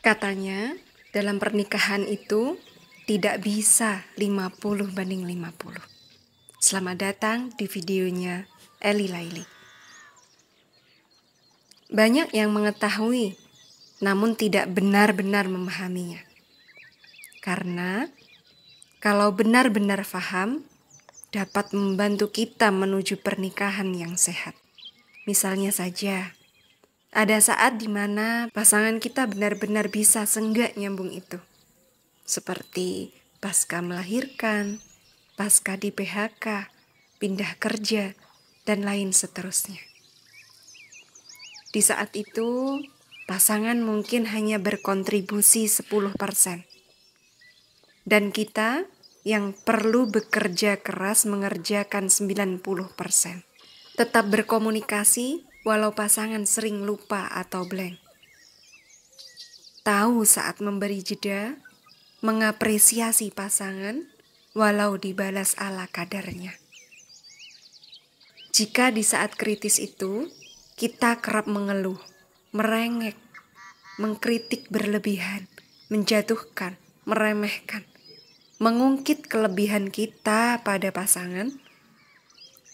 Katanya, dalam pernikahan itu tidak bisa 50 banding 50. Selamat datang di videonya Eli Laili. Banyak yang mengetahui namun tidak benar-benar memahaminya. Karena kalau benar-benar faham dapat membantu kita menuju pernikahan yang sehat. Misalnya saja, ada saat di mana pasangan kita benar-benar bisa senggak nyambung itu. Seperti pasca melahirkan, pasca di PHK, pindah kerja, dan lain seterusnya. Di saat itu, pasangan mungkin hanya berkontribusi 10%. Dan kita yang perlu bekerja keras mengerjakan 90%. Tetap berkomunikasi walau pasangan sering lupa atau blank. Tahu saat memberi jeda, mengapresiasi pasangan, walau dibalas ala kadarnya. Jika di saat kritis itu, kita kerap mengeluh, merengek, mengkritik berlebihan, menjatuhkan, meremehkan, mengungkit kelebihan kita pada pasangan,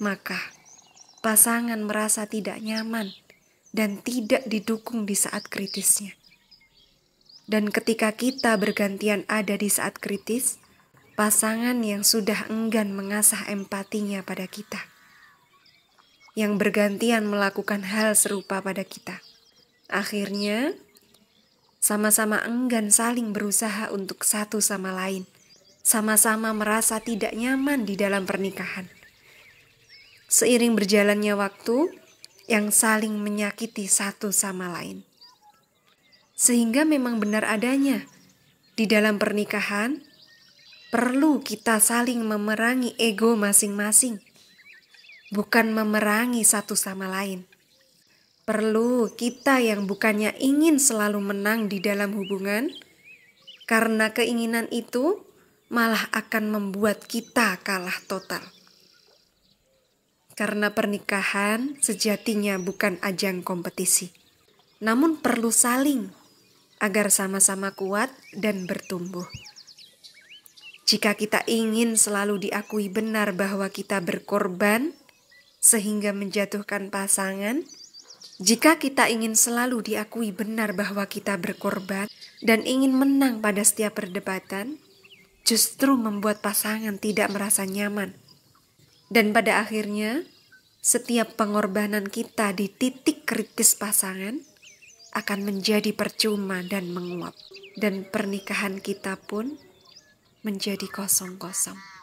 maka pasangan merasa tidak nyaman dan tidak didukung di saat kritisnya. Dan ketika kita bergantian ada di saat kritis, pasangan yang sudah enggan mengasah empatinya pada kita, yang bergantian melakukan hal serupa pada kita, akhirnya sama-sama enggan saling berusaha untuk satu sama lain, sama-sama merasa tidak nyaman di dalam pernikahan seiring berjalannya waktu yang saling menyakiti satu sama lain. Sehingga memang benar adanya, di dalam pernikahan perlu kita saling memerangi ego masing-masing, bukan memerangi satu sama lain. Perlu kita yang bukannya ingin selalu menang di dalam hubungan, karena keinginan itu malah akan membuat kita kalah total. Karena pernikahan sejatinya bukan ajang kompetisi, namun perlu saling agar sama-sama kuat dan bertumbuh. Jika kita ingin selalu diakui benar bahwa kita berkorban sehingga menjatuhkan pasangan, jika kita ingin selalu diakui benar bahwa kita berkorban dan ingin menang pada setiap perdebatan, justru membuat pasangan tidak merasa nyaman dan pada akhirnya, setiap pengorbanan kita di titik kritis pasangan akan menjadi percuma dan menguap. Dan pernikahan kita pun menjadi kosong-kosong.